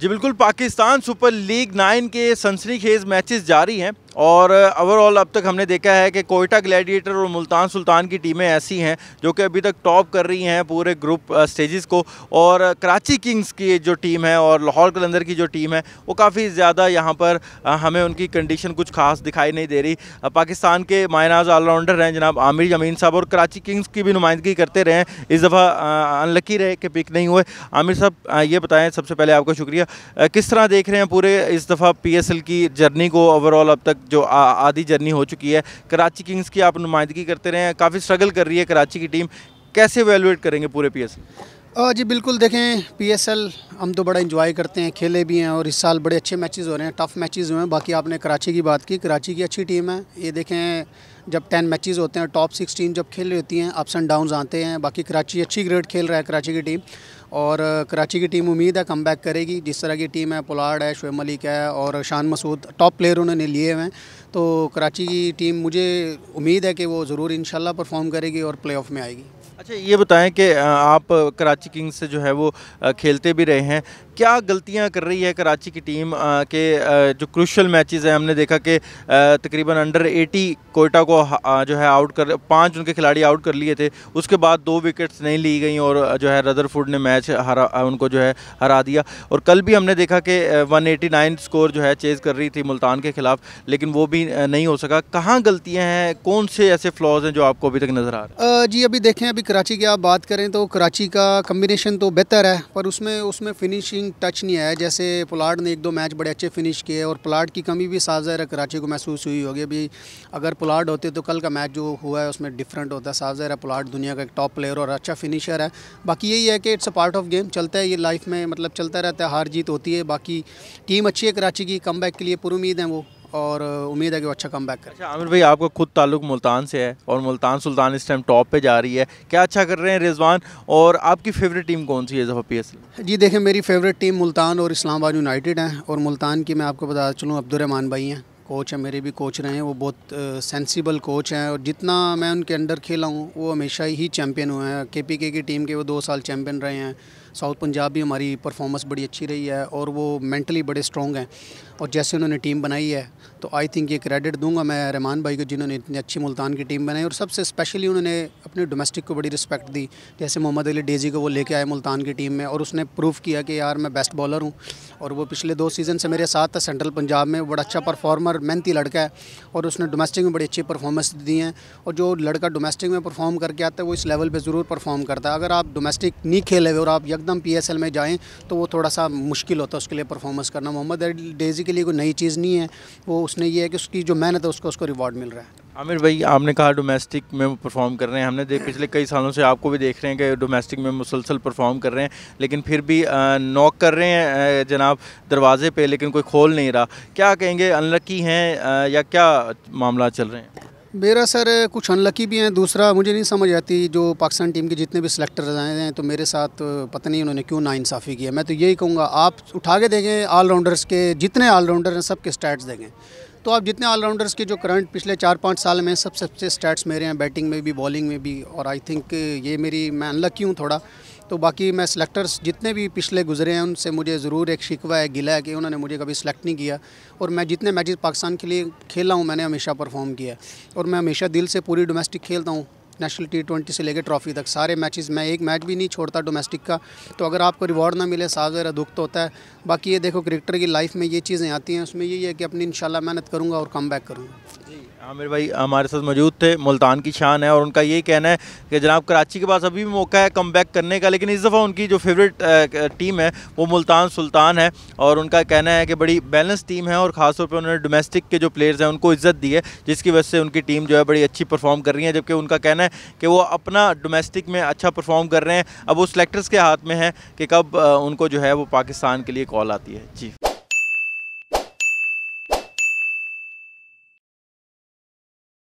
जी बिल्कुल Pakistan super league nine के सनसनीखेज मैचेस जारी हैं और ओवरऑल uh, अब तक हमने देखा है कि कोयटा ग्लैडिएटर और मुल्तान सुल्तान की टीमें ऐसी हैं जो कि अभी तक टॉप कर रही हैं पूरे ग्रुप स्टेजेस uh, को और uh, कराची किंग्स की जो टीम है और लाहौर कलंदर की जो टीम है वो काफ़ी ज़्यादा यहाँ पर हमें उनकी कंडीशन कुछ खास दिखाई नहीं दे रही पाकिस्तान के मायनाज ऑलराउंडर हैं जनाब आमिर जमीन साहब और कराची किंग्स की भी नुमाइंदगी करते रहे इस दफ़ा अनलकी रहे कि पिक नहीं हुए आमिर साहब ये बताएँ सबसे पहले आपका शुक्रिया किस तरह देख रहे हैं पूरे इस दफ़ा पी की जर्नी को ओवरऑल अब तक जो आधी जर्नी हो चुकी है कराची किंग्स की आप नुमाइंदगी करते रहे हैं काफ़ी स्ट्रगल कर रही है कराची की टीम कैसे वैल्यूएट करेंगे पूरे पी जी बिल्कुल देखें पी हम तो बड़ा इन्जॉय करते हैं खेले भी हैं और इस साल बड़े अच्छे मैचेज हो रहे हैं टफ मैचेस हुए हैं बाकी आपने कराची की बात की कराची की अच्छी टीम है ये देखें जब टेन मैचेस होते हैं टॉप सिक्स जब खेल रही होती हैं अप्स एंड डाउन आते हैं बाकी कराची अच्छी ग्रेड खेल रहा है कराची की टीम और कराची की टीम उम्मीद है कम बैक करेगी जिस तरह की टीम है पुलाड है शुएब मलिक है और शान मसूद टॉप प्लेयर उन्होंने लिए हुए हैं तो कराची की टीम मुझे उम्मीद है कि वो ज़रूर इन परफॉर्म करेगी और प्ले में आएगी अच्छा ये बताएं कि आप कराची किंग्स से जो है वो खेलते भी रहे हैं क्या गलतियां कर रही है कराची की टीम आ, के आ, जो क्रूशल मैचेस हैं हमने देखा कि तकरीबन अंडर 80 कोयटा को आ, जो है आउट कर पांच उनके खिलाड़ी आउट कर लिए थे उसके बाद दो विकेट्स नहीं ली गई और जो है रदरफुड ने मैच हरा उनको जो है हरा दिया और कल भी हमने देखा कि वन स्कोर जो है चेज़ कर रही थी मुल्तान के खिलाफ लेकिन वो भी नहीं हो सका कहाँ गलतियाँ हैं कौन से ऐसे फ्लॉज हैं जो आपको अभी तक नज़र आ रहे हैं जी अभी देखें अभी कराची की आप बात करें तो कराची का कम्बिनेशन तो बेहतर है पर उसमें उसमें फिनिशिंग टच नहीं आया जैसे पुलाड ने एक दो मैच बड़े अच्छे फिनिश किए और पुलाड की कमी भी साफ ज़ाहिर कराची को महसूस हुई होगी अभी अगर पुलाड होते तो कल का मैच जो हुआ है उसमें डिफरेंट होता है साफ ज़ाहिर पुलाड दुनिया का एक टॉप प्लेयर और अच्छा फिनिशर है बाकी यही है कि it's a part of game चलता है ये लाइफ में मतलब चलता रहता है हार जीत होती है बाकी टीम अच्छी है कराची की कम के लिए पुरुद हैं वो और उम्मीद है कि वो अच्छा कम बैक अच्छा आमिर भाई आपका खुद ताल्लुक मुल्तान से है और मुल्तान सुल्तान इस टाइम टॉप पे जा रही है क्या अच्छा कर रहे हैं रिजवान और आपकी फेवरेट टीम कौन सी है जफा पी जी देखें मेरी फेवरेट टीम मुल्तान और इस्लामाबाद यूनाइटेड हैं और मुल्तान की मैं आपको बता चलूँ अब्दुलरहमान भाई हैं कोच हैं मेरे भी कोच रहे हैं वो बहुत सेंसिबल कोच हैं और जितना मैं उनके अंडर खेला हूँ वो हमेशा ही चैम्पियन हुए हैं के पी के की टीम के वो दो साल चैम्पियन रहे हैं साउथ पंजाब भी हमारी परफॉर्मेंस बड़ी अच्छी रही है और वो मेंटली बड़े स्ट्रॉन्ग हैं और जैसे उन्होंने टीम बनाई है तो आई थिंक ये क्रेडिट दूंगा मैं रहमान भाई को जिन्होंने इतनी अच्छी मुल्तान की टीम बनाई और सबसे स्पेशली उन्होंने अपने डोमेस्टिक को बड़ी रिस्पेक्ट दी जैसे मोहम्मद अली डेजी को वो लेके आए मुल्तान की टीम में और उसने प्रूव किया कि यार मैं बेस्ट बॉलर हूँ और वो पिछले दो सीज़न से मेरे साथ है सेंट्रल पंजाब में बड़ा अच्छा परफॉर्मर मेहनती लड़का है और उसने डोमेस्टिक में बड़ी अच्छी परफॉर्मेंस दी हैं और जो लड़का डोमेस्टिक में परफॉर्म करके आता है वो इस लेवल पर ज़रूर परफॉर्म करता है अगर आप डोमेस्टिक नहीं खेले हुए और आप एकदम पी में जाएँ तो वो थोड़ा सा मुश्किल होता है उसके लिए परफॉर्मेंस करना मोहम्मद डेजी के लिए कोई नई चीज़ नहीं है वो उसने ये है कि उसकी जो मेहनत है उसको उसको रिवॉर्ड मिल रहा है आमिर भाई आपने कहा डोमेस्टिक में परफॉर्म कर रहे हैं हमने देख पिछले कई सालों से आपको भी देख रहे हैं कि डोमेस्टिक में मुसलसल परफॉर्म कर रहे हैं लेकिन फिर भी नॉक कर रहे हैं जनाब दरवाजे पे लेकिन कोई खोल नहीं रहा क्या कहेंगे अनलकी हैं या क्या मामला चल रहे हैं मेरा सर कुछ अनलकी भी हैं दूसरा मुझे नहीं समझ आती जो पाकिस्तान टीम के जितने भी सिलेक्टर आए हैं तो मेरे साथ पता नहीं उन्होंने क्यों नाइंसाफ़ी किया मैं तो यही कहूँगा आप उठा के देंगे ऑलराउंडर्स के जितने ऑलराउंडर हैं सब के स्टैट्स देंगे तो आप जितने ऑलराउंडर्स के जो करंट पिछले चार पाँच साल में सबसे सबसे स्टैट्स मेरे हैं बैटिंग में भी बॉलिंग में भी और आई थिंक ये मेरी मैं अनलकी हूँ थोड़ा तो बाकी मैं सिलेक्टर्स जितने भी पिछले गुजरे हैं उनसे मुझे ज़रूर एक शिकवा है गिला है कि उन्होंने मुझे कभी सिलेक्ट नहीं किया और मैं जितने मैचेस पाकिस्तान के लिए खेला हूँ मैंने हमेशा परफॉर्म किया और मैं हमेशा दिल से पूरी डोमेस्टिक खेलता हूँ नेशनल टी ट्वेंटी से लेकर ट्रॉफी तक सारे मैचेस मैं एक मैच भी नहीं छोड़ता डोमेस्टिक का तो अगर आपको रिवॉर्ड ना मिले साफ ज़रा दुख तो होता है बाकी ये देखो क्रिकेटर की लाइफ में ये चीज़ें आती हैं उसमें यही है कि अपनी इन मेहनत करूँगा और कम बैक करूँगा आमिर भाई हमारे साथ मौजूद थे मुल्तान की शान है और उनका यही कहना है कि जनाब कराची के पास अभी भी मौका है कम बैक करने का लेकिन इस दफ़ा उनकी जो फेवरेट टीम है वो मुल्तान सुल्तान है और उनका कहना है कि बड़ी बैलेंस टीम है और ख़ासतौर पर उन्होंने डोमेस्टिक के जो प्लेयर्स हैं उनको इज्जत दी है जिसकी वजह से उनकी टीम जो है बड़ी अच्छी परफॉर्म कर रही है जबकि उनका कहना है कि वो अपना डोमेस्टिक में अच्छा परफॉर्म कर रहे हैं अब वो सेलेक्टर्स के हाथ में है कि कब उनको जो है वो पाकिस्तान के लिए कॉल आती है जी